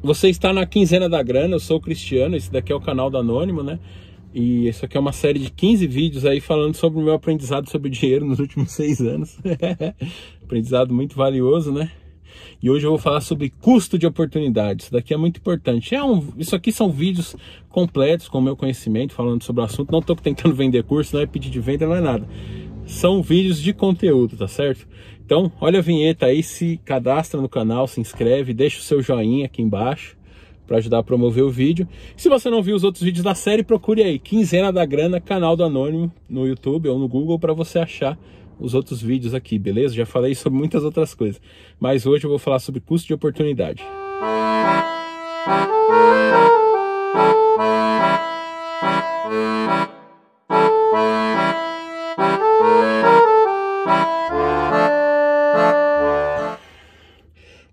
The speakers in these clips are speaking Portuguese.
Você está na quinzena da grana, eu sou o Cristiano, esse daqui é o canal do Anônimo, né? E isso aqui é uma série de 15 vídeos aí falando sobre o meu aprendizado sobre dinheiro nos últimos seis anos. aprendizado muito valioso, né? E hoje eu vou falar sobre custo de oportunidades. Isso daqui é muito importante. É um, isso aqui são vídeos completos com o meu conhecimento, falando sobre o assunto. Não estou tentando vender curso, não é pedido de venda, não é nada. São vídeos de conteúdo, tá certo? Então, olha a vinheta aí, se cadastra no canal, se inscreve, deixa o seu joinha aqui embaixo para ajudar a promover o vídeo. Se você não viu os outros vídeos da série, procure aí Quinzena da Grana, canal do Anônimo no YouTube ou no Google para você achar os outros vídeos aqui, beleza? Já falei sobre muitas outras coisas, mas hoje eu vou falar sobre custo de oportunidade. Música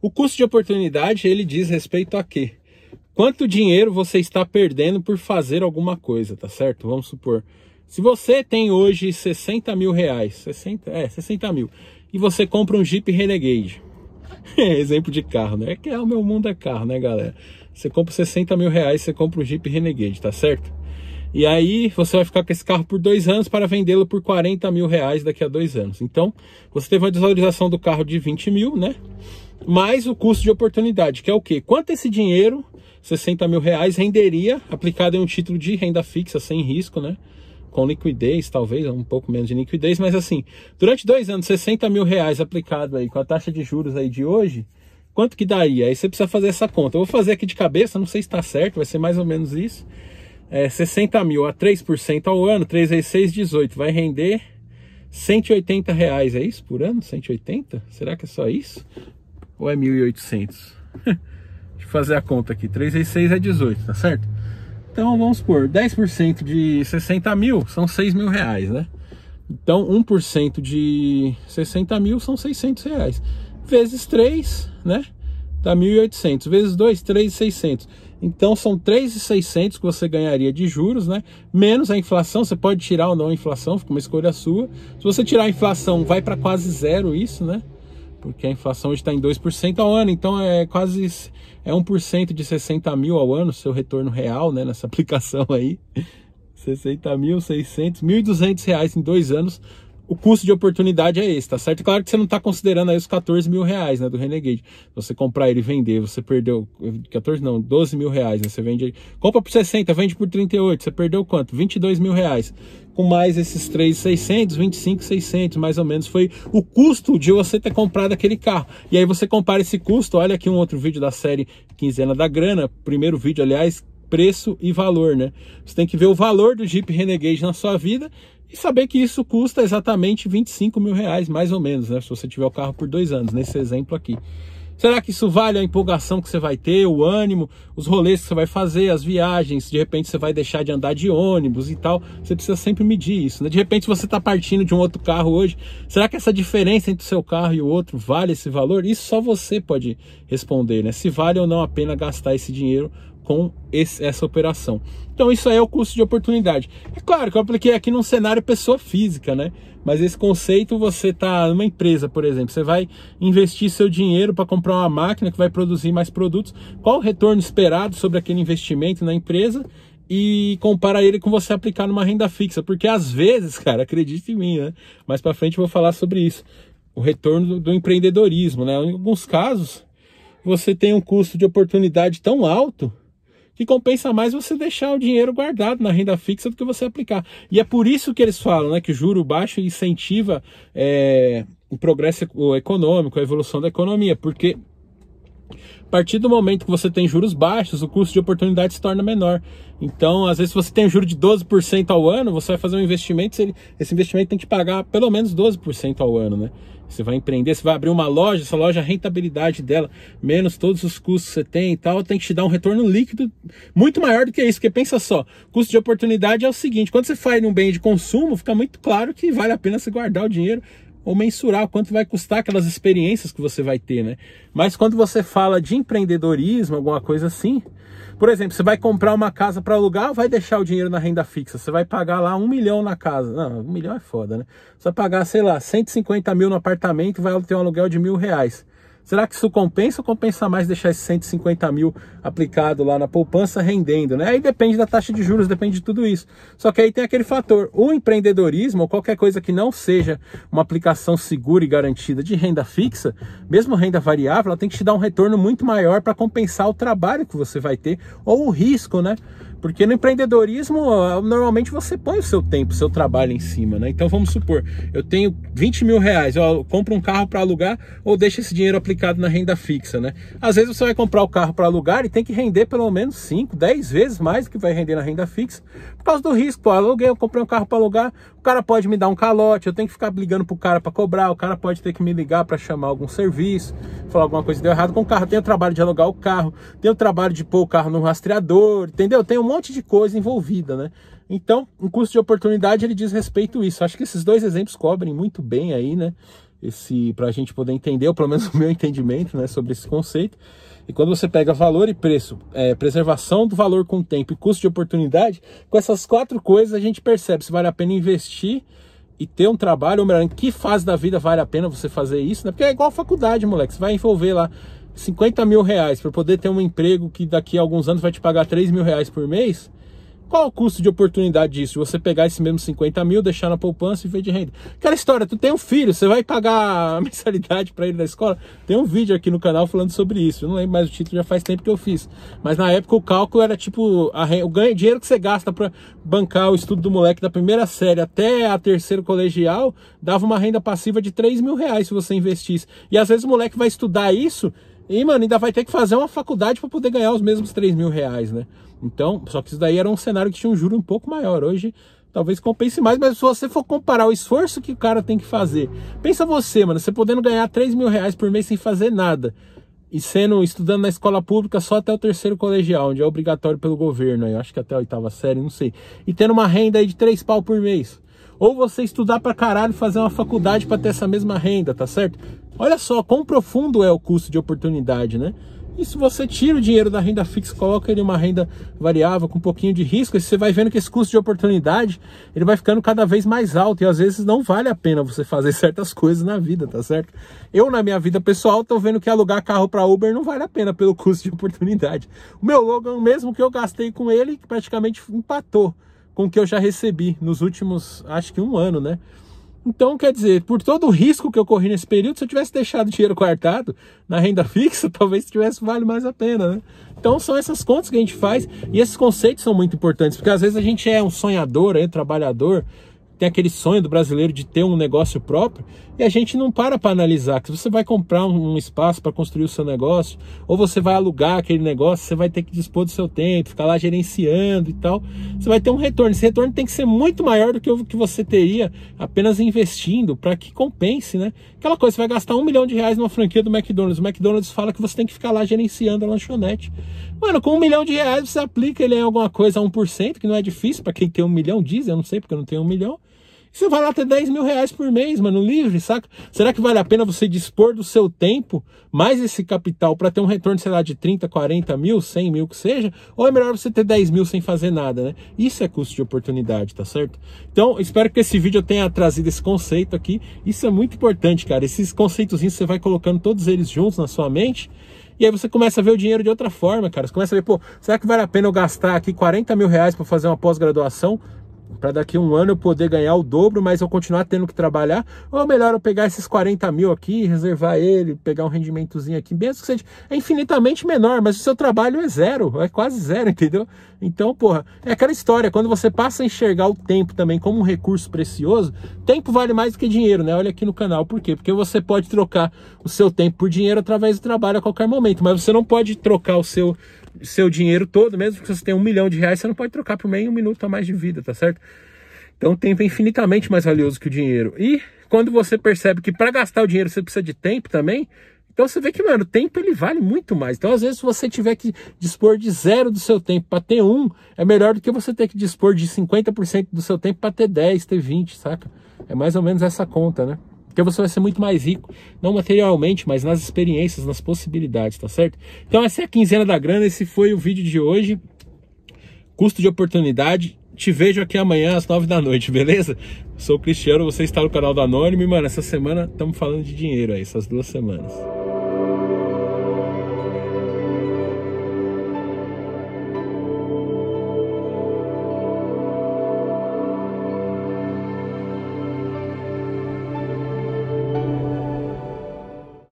O custo de oportunidade, ele diz respeito a quê? Quanto dinheiro você está perdendo por fazer alguma coisa, tá certo? Vamos supor, se você tem hoje 60 mil reais, 60, é, 60 mil, e você compra um Jeep Renegade, exemplo de carro, né? É que é o meu mundo é carro, né, galera? Você compra 60 mil reais, você compra um Jeep Renegade, tá certo? E aí você vai ficar com esse carro por dois anos para vendê-lo por 40 mil reais daqui a dois anos. Então, você teve uma desvalorização do carro de 20 mil, né? mais o custo de oportunidade, que é o quê? Quanto esse dinheiro, 60 mil reais, renderia aplicado em um título de renda fixa, sem risco, né? Com liquidez, talvez, um pouco menos de liquidez, mas assim, durante dois anos, 60 mil reais aplicado aí com a taxa de juros aí de hoje, quanto que daria? Aí você precisa fazer essa conta. Eu vou fazer aqui de cabeça, não sei se está certo, vai ser mais ou menos isso. É, 60 mil a 3% ao ano, 3 vezes 6, 18, vai render 180 reais, é isso por ano? 180? Será que é só isso? ou é 1800? Deixa eu fazer a conta aqui. 3 vezes 6 é 18, tá certo? Então vamos por 10% de 60 mil são 6 mil reais, né? Então 1% de 60 mil são 600 reais. Vezes 3, né? Dá 1.800. Vezes 2, 3.600. Então são 3.600 que você ganharia de juros, né? Menos a inflação, você pode tirar ou não a inflação, fica uma escolha sua. Se você tirar a inflação, vai para quase zero isso, né? porque a inflação está em 2% ao ano, então é quase é 1% de 60 mil ao ano, seu retorno real né, nessa aplicação aí. 60 mil, 600, 1.200 reais em dois anos o custo de oportunidade é esse, tá certo? Claro que você não tá considerando aí os 14 mil reais, né, do Renegade. Você comprar ele e vender, você perdeu 14 não, 12 mil reais, né? Você vende, compra por 60, vende por 38, você perdeu quanto? 22 mil reais. Com mais esses 3,600, 25,600, mais ou menos, foi o custo de você ter comprado aquele carro. E aí você compara esse custo, olha aqui um outro vídeo da série Quinzena da Grana, primeiro vídeo, aliás, preço e valor, né? Você tem que ver o valor do Jeep Renegade na sua vida e saber que isso custa exatamente 25 mil reais, mais ou menos, né? Se você tiver o carro por dois anos, nesse exemplo aqui. Será que isso vale a empolgação que você vai ter, o ânimo, os rolês que você vai fazer, as viagens? De repente você vai deixar de andar de ônibus e tal. Você precisa sempre medir isso. Né? De repente você está partindo de um outro carro hoje. Será que essa diferença entre o seu carro e o outro vale esse valor? Isso só você pode responder, né? Se vale ou não a pena gastar esse dinheiro com esse, essa operação. Então isso aí é o custo de oportunidade. É claro que eu apliquei aqui num cenário pessoa física, né? Mas esse conceito você tá numa empresa, por exemplo, você vai investir seu dinheiro para comprar uma máquina que vai produzir mais produtos. Qual o retorno esperado sobre aquele investimento na empresa? e compara ele com você aplicar numa renda fixa, porque às vezes, cara, acredite em mim, né? Mais para frente eu vou falar sobre isso. O retorno do, do, empreendedorismo, né? Em alguns casos, você tem um custo de oportunidade tão alto que compensa mais você deixar o dinheiro guardado na renda fixa do que você aplicar. E é por isso que eles falam né, que juro baixo incentiva é, o progresso econômico, a evolução da economia, porque a partir do momento que você tem juros baixos, o custo de oportunidade se torna menor. Então, às vezes, se você tem um juro de 12% ao ano, você vai fazer um investimento, esse investimento tem que pagar pelo menos 12% ao ano, né? Você vai empreender, você vai abrir uma loja, essa loja, a rentabilidade dela, menos todos os custos que você tem e tal, tem que te dar um retorno líquido muito maior do que isso. Porque pensa só, custo de oportunidade é o seguinte: quando você faz um bem de consumo, fica muito claro que vale a pena você guardar o dinheiro ou mensurar o quanto vai custar aquelas experiências que você vai ter, né? Mas quando você fala de empreendedorismo, alguma coisa assim, por exemplo, você vai comprar uma casa para alugar, vai deixar o dinheiro na renda fixa, você vai pagar lá um milhão na casa, não, um milhão é foda, né? Você vai pagar, sei lá, 150 mil no apartamento, vai ter um aluguel de mil reais. Será que isso compensa ou compensa mais deixar esses 150 mil aplicado lá na poupança rendendo? Né? Aí depende da taxa de juros, depende de tudo isso. Só que aí tem aquele fator: o empreendedorismo, ou qualquer coisa que não seja uma aplicação segura e garantida de renda fixa, mesmo renda variável, ela tem que te dar um retorno muito maior para compensar o trabalho que você vai ter ou o risco, né? Porque no empreendedorismo, normalmente você põe o seu tempo, o seu trabalho em cima, né? Então vamos supor, eu tenho 20 mil reais, eu compro um carro para alugar ou deixo esse dinheiro aplicado na renda fixa, né? Às vezes você vai comprar o carro para alugar e tem que render pelo menos 5, 10 vezes mais do que vai render na renda fixa, por causa do risco. aluguei, eu comprei um carro para alugar, o cara pode me dar um calote, eu tenho que ficar ligando pro cara para cobrar, o cara pode ter que me ligar para chamar algum serviço, falar alguma coisa deu errado com o carro, tem o trabalho de alugar o carro, tem o trabalho de pôr o carro no rastreador, entendeu? Tem um monte de coisa envolvida, né? Então, um custo de oportunidade ele diz respeito a isso. Acho que esses dois exemplos cobrem muito bem aí, né? Esse para a gente poder entender, ou pelo menos o meu entendimento, né, sobre esse conceito. E quando você pega valor e preço, é, preservação do valor com o tempo e custo de oportunidade, com essas quatro coisas a gente percebe se vale a pena investir e ter um trabalho, ou melhor, em que fase da vida vale a pena você fazer isso, né? Porque é igual faculdade, moleque. Você vai envolver lá 50 mil reais para poder ter um emprego que daqui a alguns anos vai te pagar 3 mil reais por mês, qual o custo de oportunidade disso? Você pegar esse mesmo 50 mil, deixar na poupança e ver de renda. Aquela história, tu tem um filho, você vai pagar a mensalidade para ele na escola? Tem um vídeo aqui no canal falando sobre isso. Eu não lembro mais o título, já faz tempo que eu fiz. Mas na época o cálculo era tipo a, o ganho dinheiro que você gasta para bancar o estudo do moleque da primeira série até a terceira colegial, dava uma renda passiva de 3 mil reais se você investisse. E às vezes o moleque vai estudar isso e, mano, ainda vai ter que fazer uma faculdade para poder ganhar os mesmos 3 mil reais, né? Então, só que isso daí era um cenário que tinha um juro um pouco maior. Hoje, talvez compense mais, mas se você for comparar o esforço que o cara tem que fazer, pensa você, mano, você podendo ganhar 3 mil reais por mês sem fazer nada e sendo estudando na escola pública só até o terceiro colegial, onde é obrigatório pelo governo, eu acho que até a oitava série, não sei, e tendo uma renda aí de 3 pau por mês. Ou você estudar pra caralho, e fazer uma faculdade para ter essa mesma renda, tá certo? Olha só quão profundo é o custo de oportunidade, né? E se você tira o dinheiro da renda fixa, coloca ele em uma renda variável com um pouquinho de risco, você vai vendo que esse custo de oportunidade ele vai ficando cada vez mais alto e às vezes não vale a pena você fazer certas coisas na vida, tá certo? Eu na minha vida pessoal tô vendo que alugar carro para Uber não vale a pena pelo custo de oportunidade. O meu Logan mesmo que eu gastei com ele praticamente empatou com o que eu já recebi nos últimos, acho que um ano, né? Então, quer dizer, por todo o risco que eu corri nesse período, se eu tivesse deixado o dinheiro coartado na renda fixa, talvez tivesse vale mais a pena, né? Então, são essas contas que a gente faz e esses conceitos são muito importantes, porque às vezes a gente é um sonhador, é um trabalhador, tem aquele sonho do brasileiro de ter um negócio próprio e a gente não para para analisar que você vai comprar um, espaço para construir o seu negócio ou você vai alugar aquele negócio, você vai ter que dispor do seu tempo, ficar lá gerenciando e tal. Você vai ter um retorno. Esse retorno tem que ser muito maior do que o que você teria apenas investindo para que compense, né? Aquela coisa, você vai gastar um milhão de reais numa franquia do McDonald's. O McDonald's fala que você tem que ficar lá gerenciando a lanchonete. Mano, com um milhão de reais você aplica ele em alguma coisa a 1%, que não é difícil para quem tem um milhão, diz, eu não sei porque eu não tenho um milhão. Você vai lá ter 10 mil reais por mês, mano, livre, saca? Será que vale a pena você dispor do seu tempo, mais esse capital, para ter um retorno, sei lá, de 30, 40 mil, 100 mil, que seja? Ou é melhor você ter 10 mil sem fazer nada, né? Isso é custo de oportunidade, tá certo? Então, espero que esse vídeo tenha trazido esse conceito aqui. Isso é muito importante, cara. Esses conceitozinhos você vai colocando todos eles juntos na sua mente. E aí você começa a ver o dinheiro de outra forma, cara. Você começa a ver, pô, será que vale a pena eu gastar aqui 40 mil reais para fazer uma pós-graduação? para daqui um ano eu poder ganhar o dobro, mas eu continuar tendo que trabalhar, ou melhor eu pegar esses 40 mil aqui, reservar ele, pegar um rendimentozinho aqui, mesmo que seja é infinitamente menor, mas o seu trabalho é zero, é quase zero, entendeu? Então, porra, é aquela história, quando você passa a enxergar o tempo também como um recurso precioso, tempo vale mais do que dinheiro, né? Olha aqui no canal, por quê? Porque você pode trocar o seu tempo por dinheiro através do trabalho a qualquer momento, mas você não pode trocar o seu seu dinheiro todo, mesmo que você tenha um milhão de reais, você não pode trocar por meio um minuto a mais de vida, tá certo? Então o tempo é infinitamente mais valioso que o dinheiro. E quando você percebe que para gastar o dinheiro você precisa de tempo também, então você vê que, mano, o tempo ele vale muito mais. Então, às vezes, se você tiver que dispor de zero do seu tempo para ter um, é melhor do que você ter que dispor de 50% do seu tempo para ter 10, ter 20, saca? É mais ou menos essa conta, né? Porque você vai ser muito mais rico, não materialmente, mas nas experiências, nas possibilidades, tá certo? Então essa é a quinzena da grana, esse foi o vídeo de hoje. Custo de oportunidade. Te vejo aqui amanhã às nove da noite, beleza? Sou Cristiano, você está no canal do Anônimo e, mano, essa semana estamos falando de dinheiro aí, essas duas semanas.